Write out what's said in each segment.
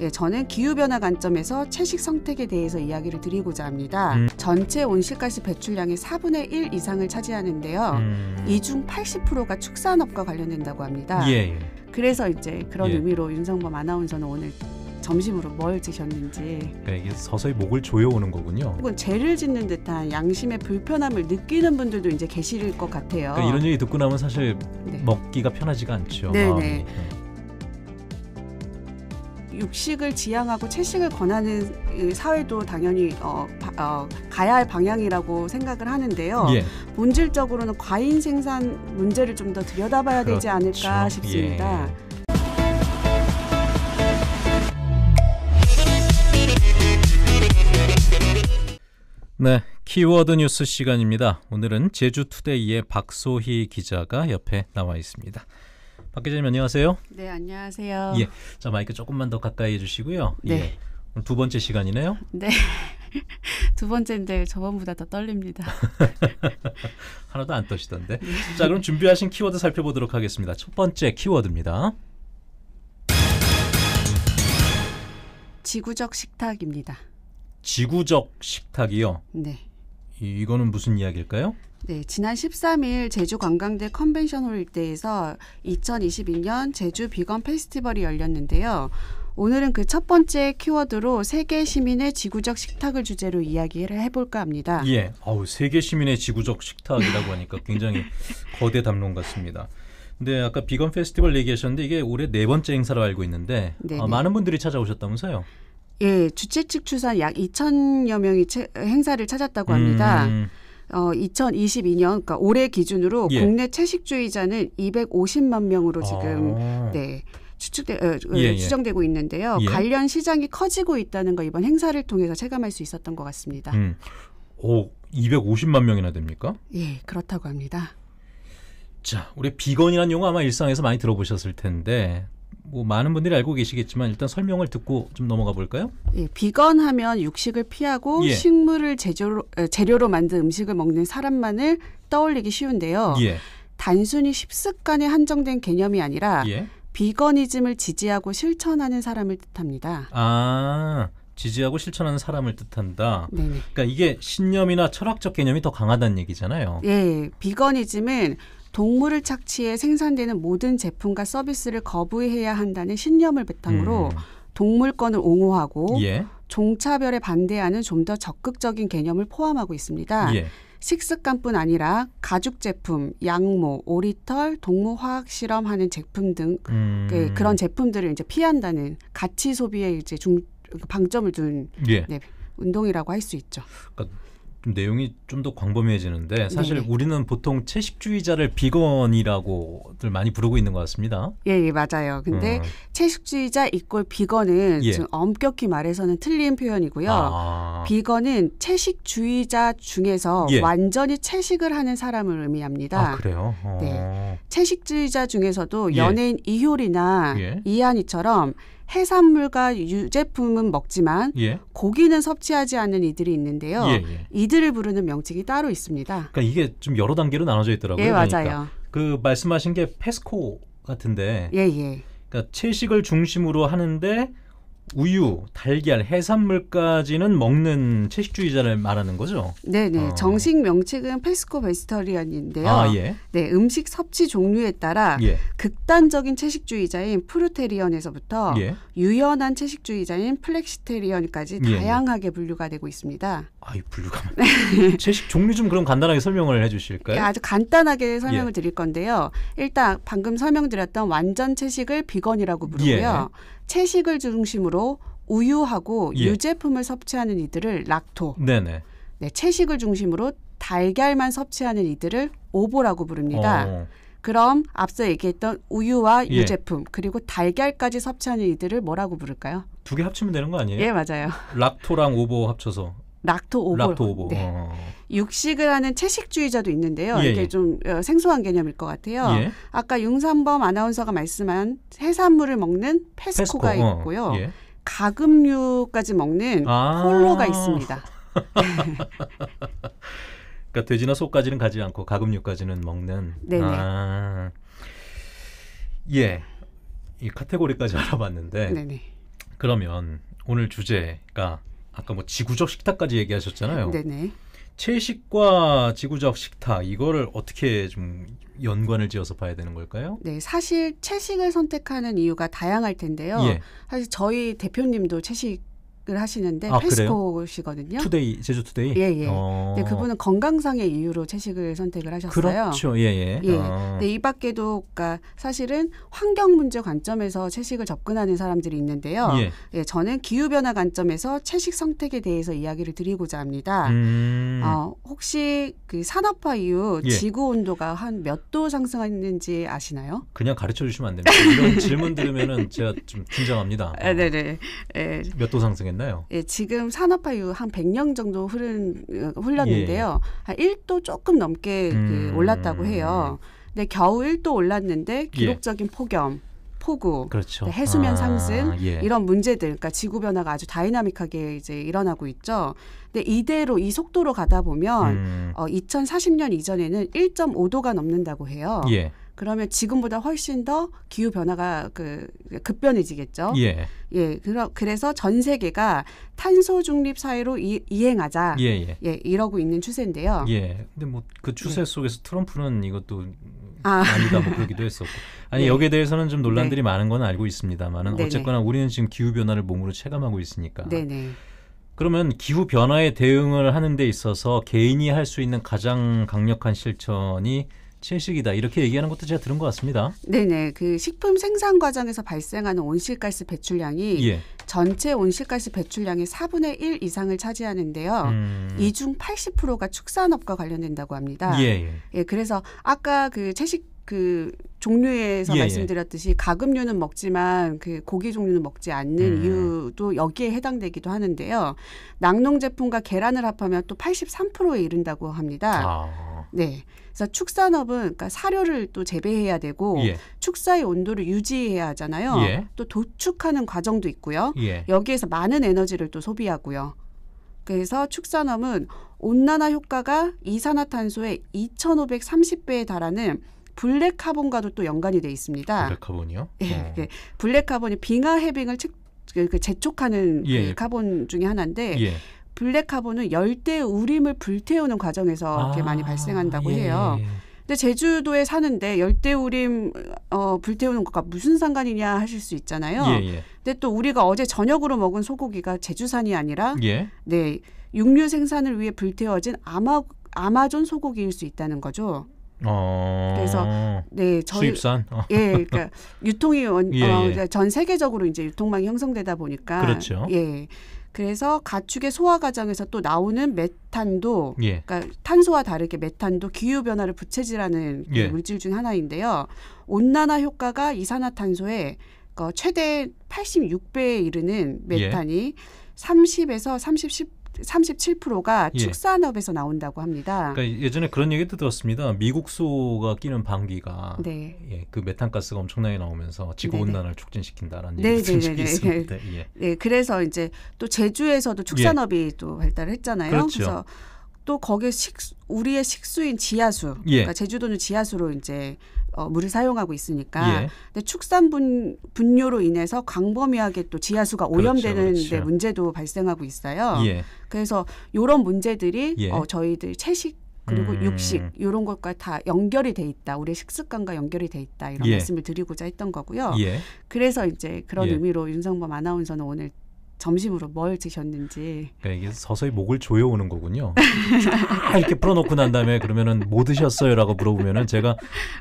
예, 저는 기후변화 관점에서 채식 선택에 대해서 이야기를 드리고자 합니다. 음. 전체 온실가스 배출량의 4분의 1 이상을 차지하는데요. 음. 이중 80%가 축산업과 관련된다고 합니다. 예, 예. 그래서 이제 그런 예. 의미로 윤성범 아나운서는 오늘 점심으로 뭘 드셨는지 네, 이게 서서히 목을 조여오는 거군요. 혹은 죄를 짓는 듯한 양심의 불편함을 느끼는 분들도 이제 계실 것 같아요. 그러니까 이런 얘기 듣고 나면 사실 네. 먹기가 편하지가 않죠. 네네. 네. 육식을 지향하고 채식을 권하는 사회도 당연히 어, 바, 어, 가야 할 방향이라고 생각을 하는데요. 예. 본질적으로는 과잉 생산 문제를 좀 더 들여다봐야 그렇죠. 되지 않을까 예. 싶습니다. 예. 네, 키워드 뉴스 시간입니다. 오늘은 제주투데이의 박소희 기자가 옆에 나와 있습니다. 박 기자님 안녕하세요. 네, 안녕하세요. 예. 자, 마이크 조금만 더 가까이 해 주시고요. 예, 네. 예. 오늘 두 번째 시간이네요. 네. 두 번째인데 저번보다 더 떨립니다. 하나도 안 떠시던데. 자, 그럼 준비하신 키워드 살펴보도록 하겠습니다. 첫 번째 키워드입니다. 지구적 식탁입니다. 지구적 식탁이요? 네. 이거는 무슨 이야기일까요? 네, 지난 13일 제주 관광대 컨벤션홀 일대에서 2022년 제주 비건 페스티벌이 열렸는데요. 오늘은 그 첫 번째 키워드로 세계 시민의 지구적 식탁을 주제로 이야기를 해볼까 합니다. 예, 아우 세계 시민의 지구적 식탁이라고 하니까 굉장히 거대 담론 같습니다. 근데 아까 비건 페스티벌 얘기하셨는데 이게 올해 네 번째 행사로 알고 있는데 네, 아, 네. 많은 분들이 찾아오셨다면서요? 예, 주최 측 추산 약 2천여 명이 채, 행사를 찾았다고 합니다. 음. 어, 2022년 그러니까 올해 기준으로 예. 국내 채식주의자는 250만 명으로 지금 아. 네. 추측되 어, 그 예, 예. 추정되고 있는데요. 예. 관련 시장이 커지고 있다는 거 이번 행사를 통해서 체감할 수 있었던 것 같습니다. 음. 오, 250만 명이나 됩니까? 예, 그렇다고 합니다. 자, 우리 비건이라는 용어 아마 일상에서 많이 들어보셨을 텐데 뭐 많은 분들이 알고 계시겠지만 일단 설명을 듣고 좀 넘어가 볼까요? 예, 비건하면 육식을 피하고 예. 식물을 제조로, 재료로 만든 음식을 먹는 사람만을 떠올리기 쉬운데요. 예. 단순히 식습관에 한정된 개념이 아니라 예. 비건이즘을 지지하고 실천하는 사람을 뜻합니다. 아, 지지하고 실천하는 사람을 뜻한다. 네네. 그러니까 이게 신념이나 철학적 개념이 더 강하다는 얘기잖아요. 예, 예. 비건이즘은 동물을 착취해 생산되는 모든 제품과 서비스를 거부해야 한다는 신념을 바탕으로 음. 동물권을 옹호하고 예. 종차별에 반대하는 좀 더 적극적인 개념을 포함하고 있습니다. 예. 식습관뿐 아니라 가죽 제품, 양모, 오리털, 동물 화학 실험하는 제품 등 음. 그, 그런 제품들을 이제 피한다는 가치 소비에 이제 중 방점을 둔 예. 네, 운동이라고 할 수 있죠. 그러니까 좀 내용이 좀 더 광범위해지는데 사실 네 우리는 보통 채식주의자를 비건이라고들 많이 부르고 있는 것 같습니다. 예, 예 맞아요. 근데 음. 채식주의자 이꼴 비건은 예. 지금 엄격히 말해서는 틀린 표현이고요. 아. 비건은 채식주의자 중에서 예. 완전히 채식을 하는 사람을 의미합니다. 아, 그래요? 어. 네. 채식주의자 중에서도 예. 연예인 예. 이효리나 이한이처럼 해산물과 유제품은 먹지만 예. 고기는 섭취하지 않는 이들이 있는데요. 예, 예. 이들을 부르는 명칭이 따로 있습니다. 그러니까 이게 좀 여러 단계로 나눠져 있더라고요. 예, 그러니까 그 말씀하신 게 페스코 같은데. 예, 예. 그러니까 채식을 중심으로 하는데 우유, 달걀, 해산물까지는 먹는 채식주의자를 말하는 거죠? 네, 네. 어. 정식 명칭은 페스코 베스터리언인데요. 아, 예. 네, 음식 섭취 종류에 따라 예. 극단적인 채식주의자인 프루테리언에서부터 예. 유연한 채식주의자인 플렉시테리언까지 예, 예. 다양하게 분류가 되고 있습니다. 아, 이 분류가 채식 종류 좀 그럼 간단하게 설명을 해 주실까요? 네, 아주 간단하게 예. 설명을 드릴 건데요. 일단 방금 설명드렸던 완전 채식을 비건이라고 부르고요. 채식을 중심으로 우유하고 예. 유제품을 섭취하는 이들을 락토. 네네. 네, 채식을 중심으로 달걀만 섭취하는 이들을 오보라고 부릅니다. 어. 그럼 앞서 얘기했던 우유와 예. 유제품 그리고 달걀까지 섭취하는 이들을 뭐라고 부를까요? 두 개 합치면 되는 거 아니에요? 예, 맞아요. 락토랑 오보 합쳐서 락토 오버. 락토 오버. 네. 어. 육식을 하는 채식주의자도 있는데요. 예, 이게 예. 좀 어, 생소한 개념일 것 같아요. 예. 아까 융삼범 아나운서가 말씀한 해산물을 먹는 페스코가 페스코. 어. 있고요. 어. 예. 가금류까지 먹는 아~ 폴로가 있습니다. 그러니까 돼지나 소까지는 가지 않고 가금류까지는 먹는. 네네. 아. 예. 이 카테고리까지 알아봤는데. 네네. 그러면 오늘 주제가 아까 뭐 지구적 식탁까지 얘기하셨잖아요. 네네. 채식과 지구적 식탁 이거를 어떻게 좀 연관을 지어서 봐야 되는 걸까요? 네, 사실 채식을 선택하는 이유가 다양할 텐데요. 예. 사실 저희 대표님도 채식 을 하시는데 아, 페스코시거든요 투데이 제주 투데이. 예예. 예. 어. 근 그분은 건강상의 이유로 채식을 선택을 하셨어요. 그렇죠. 예예. 예. 예. 어. 예. 아. 근이 밖에도 그러니까 사실은 환경 문제 관점에서 채식을 접근하는 사람들이 있는데요. 예. 예 저는 기후 변화 관점에서 채식 선택에 대해서 이야기를 드리고자 합니다. 음. 어, 혹시 그 산업화 이후 예. 지구 온도가 한 몇 도 상승했는지 아시나요? 그냥 가르쳐 주시면 안 됩니다. 이런 질문 들으면은 제가 좀 긴장합니다. 아, 어. 네네. 예. 몇도 상승했나? 됐나요? 예, 지금 산업화 이후 한 100년 정도 흐른 흘렀는데요. 예. 한 1도 조금 넘게 그 음. 그 올랐다고 해요. 근데 겨우 1도 올랐는데 예. 기록적인 예. 폭염 폭우, 그렇죠. 네, 해수면 아, 상승 예. 이런 문제들, 그러니까 지구 변화가 아주 다이나믹하게 이제 일어나고 있죠. 근데 이대로 이 속도로 가다 보면 음. 어, 2040년 이전에는 1.5도가 넘는다고 해요. 예. 그러면 지금보다 훨씬 더 기후 변화가 그 급변해지겠죠. 예. 예. 그러, 그래서 전 세계가 탄소 중립 사회로 이, 이 행하자 예, 예. 예, 이러고 있는 추세인데요. 예. 근데 뭐 그 추세 예. 속에서 트럼프는 이것도 아. 아 니다뭐 그러기도 했었고. 아니 네. 여기에 대해서는 좀 논란들이 네. 많은 건 알고 있습니다만은 어쨌거나 우리는 지금 기후 변화를 몸으로 체감하고 있으니까. 네네. 그러면 기후 변화에 대응을 하는 데 있어서 개인이 할 수 있는 가장 강력한 실천이 채식이다 이렇게 얘기하는 것도 제가 들은 것 같습니다. 네네 그 식품 생산 과정에서 발생하는 온실가스 배출량이 예. 전체 온실가스 배출량의 4분의 1 이상을 차지하는데요. 음. 이중 80%가 축산업과 관련된다고 합니다. 예, 예, 예. 그래서 아까 그 채식 그 종류에서 예, 예, 말씀드렸듯이 가금류는 먹지만 그 고기 종류는 먹지 않는 음. 이유도 여기에 해당되기도 하는데요. 낙농 제품과 계란을 합하면 또 83%에 이른다고 합니다. 아. 네. 그래서 축산업은 그러니까 사료를 또 재배해야 되고 예. 축사의 온도를 유지해야 하잖아요. 예. 또 도축하는 과정도 있고요. 예. 여기에서 많은 에너지를 또 소비하고요. 그래서 축산업은 온난화 효과가 이산화탄소의 2,530배에 달하는 블랙 카본과도 또 연관이 돼 있습니다. 블랙 카본이요? 예, 예. 어. 블랙 카본이 빙하 해빙을 그, 그 재촉하는 예. 그 예. 카본 중에 하나인데 예. 블랙카본은 열대 우림을 불태우는 과정에서 아, 이렇게 많이 아, 발생한다고 예. 해요. 예. 근데 제주도에 사는데 열대 우림 어, 불태우는 것과 무슨 상관이냐 하실 수 있잖아요. 예, 예. 근데 또 우리가 어제 저녁으로 먹은 소고기가 제주산이 아니라 예. 네 육류 생산을 위해 불태워진 아마 아마존 소고기일 수 있다는 거죠. 어... 그래서 네 저희 수입산 어. 예 그러니까 유통이 원, 예, 어, 예. 전 세계적으로 이제 유통망이 형성되다 보니까 그렇죠. 예 그래서 가축의 소화 과정에서 또 나오는 메탄도 예. 그러니까 탄소와 다르게 메탄도 기후 변화를 부채질하는 그 예. 물질 중 하나인데요. 온난화 효과가 이산화탄소의 그 최대 86배에 이르는 예. 메탄이 예. 30에서 37 37%가 예. 축산업에서 나온다고 합니다. 그러니까 예전에 그런 얘기도 들었습니다. 미국소가 끼는 방귀가 네. 예, 그 메탄가스가 엄청나게 나오면서 지구 네, 네. 온난화를 촉진시킨다라는 네, 얘기 들은 적습니다 예. 네, 그래서 이제 또 제주에서도 예. 축산업이 또 발달을 했잖아요. 그렇죠. 그래서 또 거기에 식 우리의 식수인 지하수, 예. 그러니까 제주도는 지하수로 이제 어, 물을 사용하고 있으니까. 예. 근데 축산 분, 분뇨로 인해서 광범위하게 또 지하수가 그렇죠, 오염되는 그렇죠, 그렇죠. 문제도 발생하고 있어요. 예. 그래서 요런 문제들이 예. 어, 저희들 채식 그리고 음. 육식 이런 것과 다 연결이 돼 있다. 우리 식습관과 연결이 돼 있다. 이런 예. 말씀을 드리고자 했던 거고요. 예. 그래서 이제 그런 예. 의미로 윤성범 아나운서는 오늘 점심으로 뭘 드셨는지. 그러니까 이게 서서히 목을 조여오는 거군요. 쫙 이렇게 풀어놓고 난 다음에 그러면은 뭐 드셨어요라고 물어보면은 제가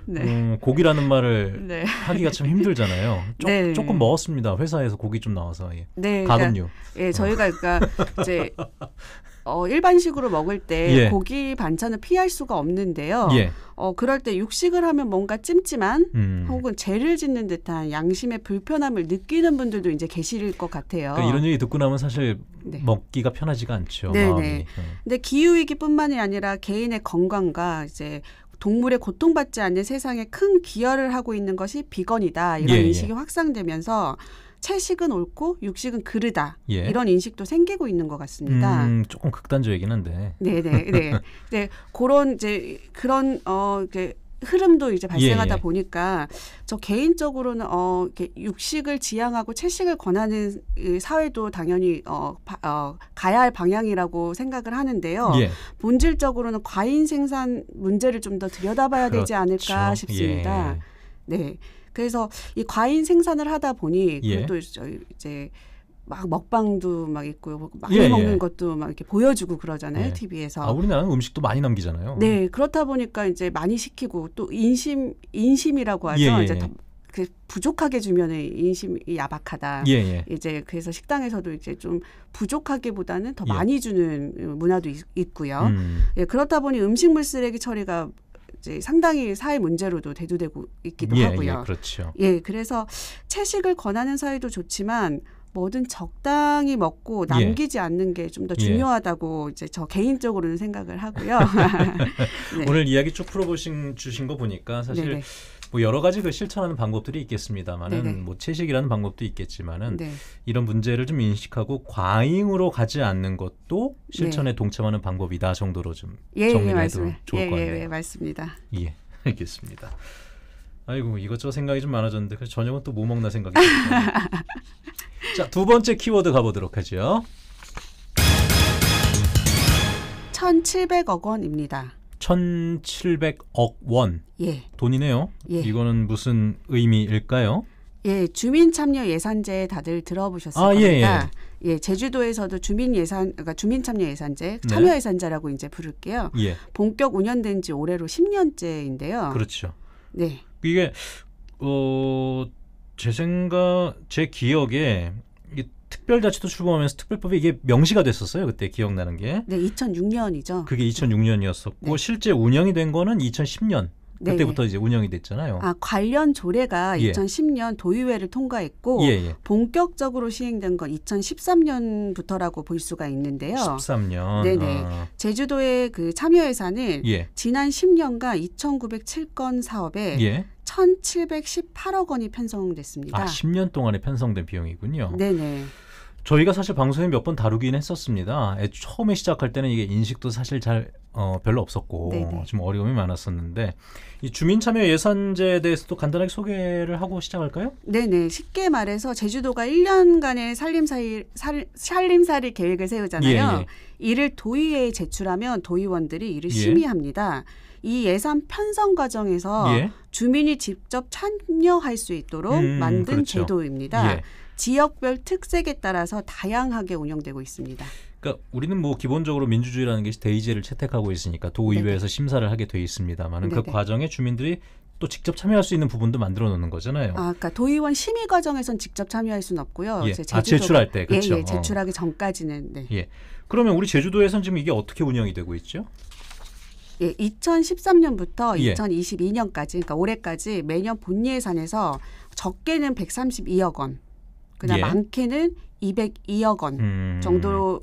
네. 음, 고기라는 말을 네. 하기가 참 힘들잖아요. 조, 네. 조금 먹었습니다. 회사에서 고기 좀 나와서 예. 네, 가금류. 그러니까, 예, 저희가 그러니까 이제 어, 일반식으로 먹을 때 예. 고기 반찬을 피할 수가 없는데요. 예. 어, 그럴 때 육식을 하면 뭔가 찜찜한 음. 혹은 죄를 짓는 듯한 양심의 불편함을 느끼는 분들도 이제 계실 것 같아요. 그러니까 이런 얘기 듣고 나면 사실 네. 먹기가 편하지가 않죠. 네네. 마음이. 네. 네. 근데 기후 위기뿐만이 아니라 개인의 건강과 이제 동물의 고통받지 않는 세상에 큰 기여를 하고 있는 것이 비건이다 이런 예, 예. 인식이 확산되면서 채식은 옳고 육식은 그르다 예. 이런 인식도 생기고 있는 것 같습니다. 음, 조금 극단적이긴 한데. 네네 네. 네 그런 이제 그런 어 이제 흐름도 이제 발생하다 예, 예. 보니까 저 개인적으로는 어 이렇게 육식을 지향하고 채식을 권하는 사회도 당연히 어, 바, 어 가야 할 방향이라고 생각을 하는데요. 예. 본질적으로는 과잉 생산 문제를 좀 더 들여다봐야 그렇죠. 되지 않을까 예. 싶습니다. 예. 네. 그래서 이과잉 생산을 하다 보니 예. 또 이제 막 먹방도 막 있고 많이 예, 예. 먹는 예. 것도 막 이렇게 보여주고 그러잖아요 예. TV에서. 아 우리나라는 음식도 많이 남기잖아요. 네 그렇다 보니까 이제 많이 시키고 또 인심 인심이라고 하죠. 예, 예, 이제 그 부족하게 주면 인심이 야박하다. 이제 그래서 식당에서도 이제 좀 부족하게보다는 더 많이 주는 문화도 있, 고요 음. 예, 그렇다 보니 음식물 쓰레기 처리가 이제 상당히 사회 문제로도 대두되고 있기도 예, 예 하고요. 예, 그렇죠. 예, 그래서 채식을 권하는 사회도 좋지만 뭐든 적당히 먹고 예. 남기지 예. 않는 게 좀 더 중요하다고 예. 이제 저 개인적으로는 생각을 하고요. 네. 오늘 이야기 쭉 풀어보신 주신 거 보니까 사실 네네. 뭐 여러 가지 그 실천하는 방법들이 있겠습니다만은 뭐 채식이라는 방법도 있겠지만은 네. 이런 문제를 좀 인식하고 과잉으로 가지 않는 것도 네. 실천에 네. 동참하는 방법이다 정도로 좀 예, 정리해도 예, 좋을 예, 것 예, 같네요. 예, 맞습니다. 예, 알겠습니다. 아이고 이것저것 생각이 좀 많아졌는데 그래서 저녁은 또 뭐 먹나 생각이 자, 두 번째 키워드 가보도록 하죠. 1,700억 원입니다. 1,700억 원 예. 돈이네요. 예. 이거는 무슨 의미일까요? 예, 주민 참여 예산제 다들 들어보셨을 아, 겁니다. 예, 예. 예, 제주도에서도 주민 예산 그러니까 주민 참여 예산제, 네. 참여 네. 예산제라고 이제 부를게요. 예. 본격 운영된 지 올해로 10년째인데요. 그렇죠. 네. 이게 어, 제 생각 제 기억에 특별자치도 출범하면서 특별법이 이게 명시가 됐었어요. 그때 기억나는 게. 네, 2006년이죠. 그게 2006년이었었고 네. 실제 운영이 된 거는 2010년. 그때부터 네네. 예. 이제 운영이 됐잖아요. 아, 관련 조례가 예. 2010년 도의회를 통과했고 예예. 예. 본격적으로 시행된 건 2013년부터라고 볼 수가 있는데요. 13년. 네네. 아. 제주도의 그참여예산은 예. 지난 10년간 2,907건 사업에 예. 1,718억 원이 편성됐습니다. 아, 10년 동안에 편성된 비용이군요. 네네. 네. 저희가 사실 방송에 몇 번 다루긴 했었습니다. 처음에 시작할 때는 이게 인식도 사실 잘 어, 별로 없었고 네네. 좀 어려움이 많았었는데 이 주민참여 예산제에 대해서도 간단하게 소개를 하고 시작할까요? 네네 쉽게 말해서 제주도가 1년간의 살림살이 살, 살림살이 계획을 세우잖아요. 예, 예. 이를 도의회에 제출하면 도의원들이 이를 예. 심의합니다. 예. 이 예산 편성 과정에서 예. 주민이 직접 참여할 수 있도록 음, 만든 그렇죠. 제도입니다. 예. 지역별 특색에 따라서 다양하게 운영되고 있습니다. 그러니까 우리는 뭐 기본적으로 민주주의라는 게 대의제를 채택하고 있으니까 도의회에서 네네. 심사를 하게 돼 있습니다만은 그 과정에 주민들이 또 직접 참여할 수 있는 부분도 만들어 놓는 거잖아요. 아, 그러니까 도의원 심의 과정에선 직접 참여할 수는 없고요. 예. 제주도, 아, 제출할 때 그렇죠. 예, 예, 어. 제출하기 어. 전까지는 네. 예. 그러면 우리 제주도에선 지금 이게 어떻게 운영이 되고 있죠? 예, 2013년부터 예. 2022년까지 그러니까 올해까지 매년 본 예산에서 적게는 132억 원, 그다음 예. 많게는 202억 원 음. 정도로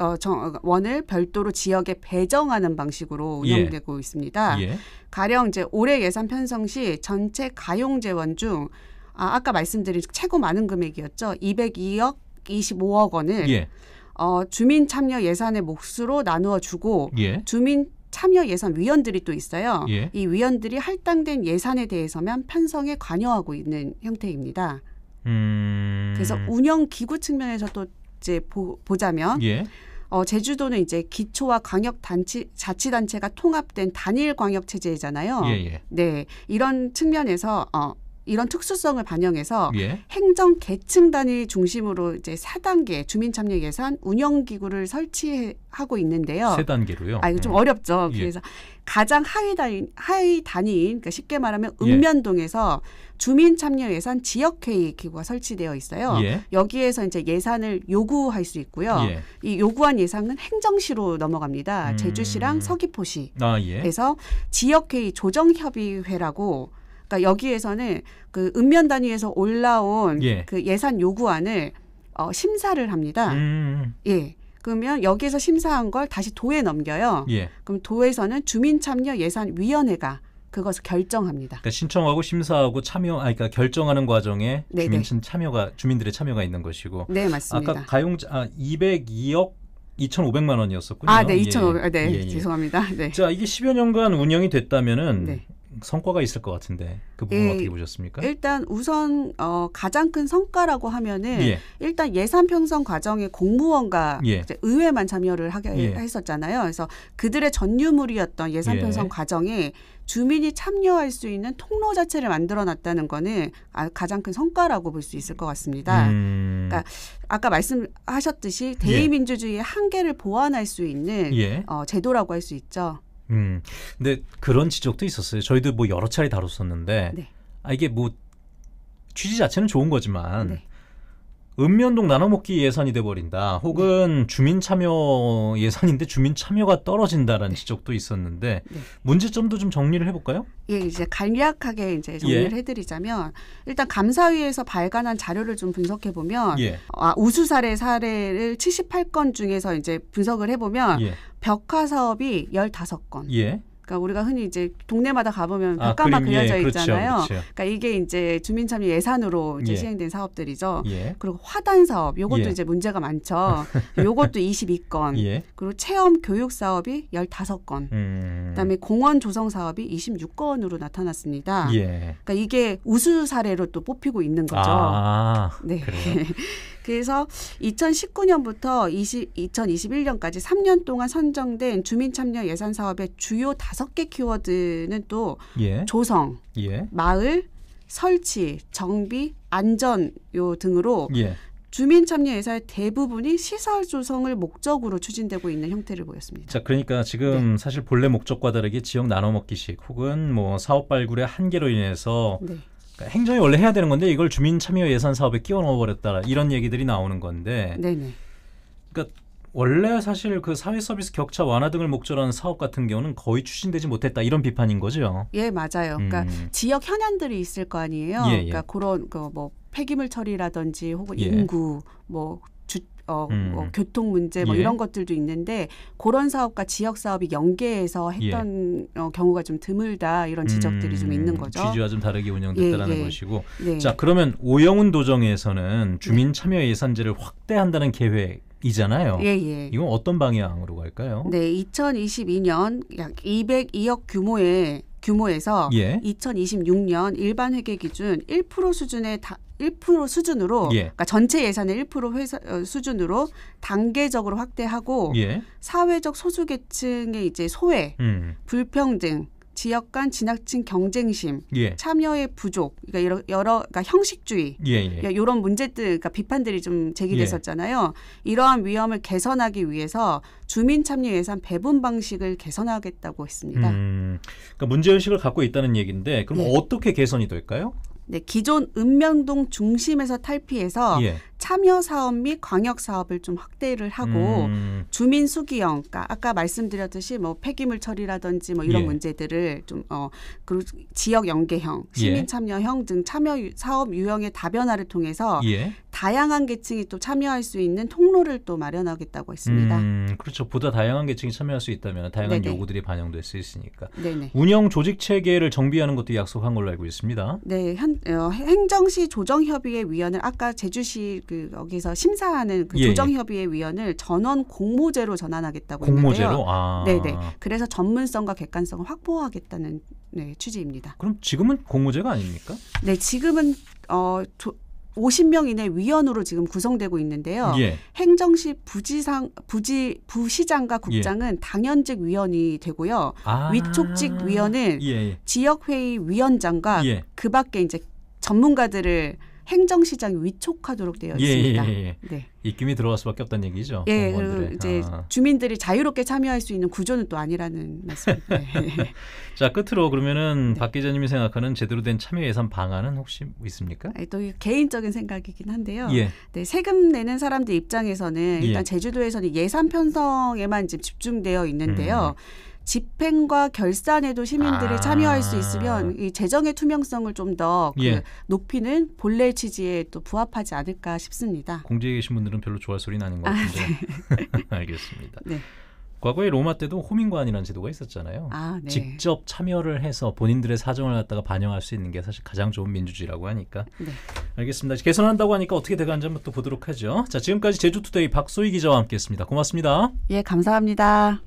어, 정, 어, 원을 별도로 지역에 배정하는 방식으로 예. 운영되고 예. 있습니다. 예. 가령 이제 올해 예산 편성 시 전체 가용 재원 중 아, 아까 말씀드린 최고 많은 금액이었죠. 202억 25억 원을 예. 어, 주민 참여 예산의 몫으로 나누어 주고 예. 주민 참여 예산 위원들이 또 있어요. 예. 이 위원들이 할당된 예산에 대해서만 편성에 관여하고 있는 형태입니다. 음. 그래서 운영 기구 측면에서 또 이제 보, 보자면 예. 어, 제주도는 이제 기초와 광역 단체 자치 단체가 통합된 단일 광역 체제잖아요. 예, 예. 네, 이런 측면에서 어, 이런 특수성을 반영해서 예. 행정 계층 단위 중심으로 이제 4단계 주민 참여 예산 운영 기구를 설치하고 있는데요. 3단계로요. 아 이거 좀 음. 어렵죠. 예. 그래서 예. 가장 하위 단위 하위 단위인 그러니까 쉽게 말하면 예. 읍면동에서 예. 주민 참여 예산 지역 회의 기구가 설치되어 있어요. 예. 여기에서 이제 예산을 요구할 수 있고요. 이 요구한 예산은 행정시로 넘어갑니다. 음. 제주시랑 서귀포시. 아, 그래서 지역 회의 조정 협의회라고 그러니까 여기에서는 그 읍면 단위에서 올라온 예. 그 예산 요구안을 어, 심사를 합니다. 음. 음, 음. 예. 그러면 여기에서 심사한 걸 다시 도에 넘겨요. 예. 그럼 도에서는 주민참여예산위원회가 그것을 결정합니다. 그러니까 신청하고 심사하고 참여, 아, 그러니까 결정하는 과정에 네네. 주민 참여가 주민들의 참여가 있는 것이고. 네 맞습니다. 아까 가용 아, 202억 2,500만 원이었었군요. 아, 네, 2,500. 예. 아, 네, 예, 예. 죄송합니다. 네. 자, 이게 10여 년간 운영이 됐다면은 네. 성과가 있을 것 같은데 그 부분 예, 어떻게 보셨습니까? 일단 우선 어, 가장 큰 성과라고 하면은 예. 일단 예산 편성 과정에 공무원과 예. 의회만 참여를 하게 예. 했었잖아요. 그래서 그들의 전유물이었던 예산 편성 예. 과정에 주민이 참여할 수 있는 통로 자체를 만들어놨다는 거는 아, 가장 큰 성과라고 볼 수 있을 것 같습니다. 음. 그러니까 아까 말씀하셨듯이 예. 대의민주주의의 한계를 보완할 수 있는 어, 제도라고 할 수 있죠. 음, 근데 그런 지적도 있었어요. 저희도 뭐 여러 차례 다뤘었는데 네. 아 이게 뭐 취지 자체는 좋은 거지만 네. 읍면동 나눠먹기 예산이 돼버린다. 혹은 네. 주민 참여 예산인데 주민 참여가 떨어진다라는 네. 지적도 있었는데 네. 문제점도 좀 정리를 해볼까요? 예, 이제 간략하게 이제 정리를 예. 해드리자면 일단 감사위에서 발간한 자료를 좀 분석해 보면 예. 아, 우수 사례 사례를 78건 중에서 이제 분석을 해보면 예. 벽화 사업이 15건. 예. 그러니까 우리가 흔히 이제 동네마다 가보면 아, 벽가마 아, 그려져 예, 있잖아요. 그렇죠, 그렇죠. 그러니까 이게 이제 주민참여 예산으로 이제 예. 시행된 사업들이죠. 예. 그리고 화단 사업 요것도 예. 이제 문제가 많죠. 요것도 22건. 예. 그리고 체험 교육 사업이 15건. 음. 그다음에 공원 조성 사업이 26건으로 나타났습니다. 그러니까 이게 우수 사례로 또 뽑히고 있는 거죠. 아, 네. 그래서 2019년부터 20, 2021년까지 3년 동안 선정된 주민참여 예산 사업의 주요 다섯 개 키워드는 또 예. 조성, 예. 마을, 설치, 정비, 안전 요 등으로 예. 주민 참여 예산의 대부분이 시설 조성을 목적으로 추진되고 있는 형태를 보였습니다. 자, 그러니까 지금 네. 사실 본래 목적과 다르게 지역 나눠 먹기식 혹은 뭐 사업 발굴의 한계로 인해서 네. 그러니까 행정이 원래 해야 되는 건데 이걸 주민 참여 예산 사업에 끼워 넣어 버렸다 이런 얘기들이 나오는 건데. 네네. 그러니까 원래 사실 그 사회 서비스 격차 완화 등을 목적으로 하는 사업 같은 경우는 거의 추진되지 못했다 이런 비판인 거죠. 예, 맞아요. 그러니까 음. 지역 현안들이 있을 거 아니에요. 예, 예. 그러니까 그런 그 뭐 폐기물 처리라든지 혹은 예. 인구 뭐 어, 뭐 음. 뭐 교통 문제 뭐 예. 이런 것들도 있는데 그런 사업과 지역 사업이 연계해서 예. 했던 예. 어, 경우가 좀 드물다 이런 지적들이 음. 좀 있는 음, 거죠. 취지와 좀 다르게 운영됐다는 예, 예, 것이고 네. 자 그러면 오영훈 도정에서는 네. 주민 참여 예산제를 확대한다는 계획 이잖아요. 예, 예. 이건 어떤 방향으로 갈까요? 네, 2022년 약 202억 규모의 규모에서 예. 2026년 일반 회계 기준 1% 수준의 다, 1% 수준으로 예. 그러니까 전체 예산의 1% 회사, 어, 수준으로 단계적으로 확대하고 예. 사회적 소수 계층의 이제 소외, 음. 불평등 지역 간 지나친 경쟁심, 예. 참여의 부족, 그러니까 여러, 여러 그러니까 형식주의 예예. 이런 예. 그러니까 문제들, 그러니까 비판들이 좀 제기됐었잖아요. 예. 이러한 위험을 개선하기 위해서 주민 참여 예산 배분 방식을 개선하겠다고 했습니다. 음, 그러니까 문제 의식을 갖고 있다는 얘기인데, 그럼 예. 어떻게 개선이 될까요? 네, 기존 읍면동 중심에서 탈피해서 예. 참여 사업 및 광역 사업을 좀 확대를 하고 음. 주민 수기형, 그러니까 아까 말씀드렸듯이 뭐 폐기물 처리라든지 뭐 이런 예. 문제들을 좀 어 그리고 지역 연계형, 시민 예. 참여형 등 참여 사업 유형의 다변화를 통해서 예. 다양한 계층이 또 참여할 수 있는 통로를 또 마련하겠다고 했습니다. 음, 그렇죠. 보다 다양한 계층이 참여할 수 있다면 다양한 네네. 요구들이 반영될 수 있으니까. 네네. 운영 조직 체계를 정비하는 것도 약속한 걸로 알고 있습니다. 네, 현, 어, 행정시 조정협의회 위원을 아까 제주시 그 여기서 심사하는 그 예, 예. 조정협의회위원을 전원 공모제로 전환하겠다고 공모제로? 했는데요. 아. 네네. 그래서 전문성과 객관성을 확보하겠다는 네, 취지입니다. 그럼 지금은 공모제가 아닙니까? 네, 지금은 어. 조, 50명 이내 위원으로 지금 구성되고 있는데요. 예. 행정시 부지상 부지 부시장과 예. 국장은 예. 당연직 위원이 되고요. 아. 위촉직 위원은 예. 지역 회의 위원장과 그밖에 이제 전문가들을 행정시장이 위촉하도록 되어 예, 있습니다. 예, 예, 예. 네. 입김이 들어갈 수밖에 없다는 얘기죠. 예, 공무원들의. 이제 아. 주민들이 자유롭게 참여할 수 있는 구조는 또 아니라는 말씀입니다. 네. 자 끝으로 그러면은 네. 박 기자님이 생각하는 제대로 된 참여 예산 방안은 혹시 있습니까? 아니, 또 개인적인 생각이긴 한데요. 예. 네, 세금 내는 사람들 입장에서는 예. 일단 제주도에서는 예산 편성에만 지금 집중되어 있는데요. 음. 집행과 결산에도 시민들이 아. 참여할 수 있으면 이 재정의 투명성을 좀더 그 예. 높이는 본래 취지에 또 부합하지 않을까 싶습니다. 공직에 계신 분들은 별로 좋아할 소리는 것 아, 같은데 아, 네. 알겠습니다. 네. 과거에 로마 때도 호민관이라는 제도가 있었잖아요. 아, 네. 직접 참여를 해서 본인들의 사정을 갖다가 반영할 수 있는 게 사실 가장 좋은 민주주의라고 하니까. 네. 알겠습니다. 개선한다고 하니까 어떻게 돼가는지 한번 또 보도록 하죠. 자, 지금까지 제주투데이 박소희 기자와 함께했습니다. 고맙습니다. 예, 감사합니다.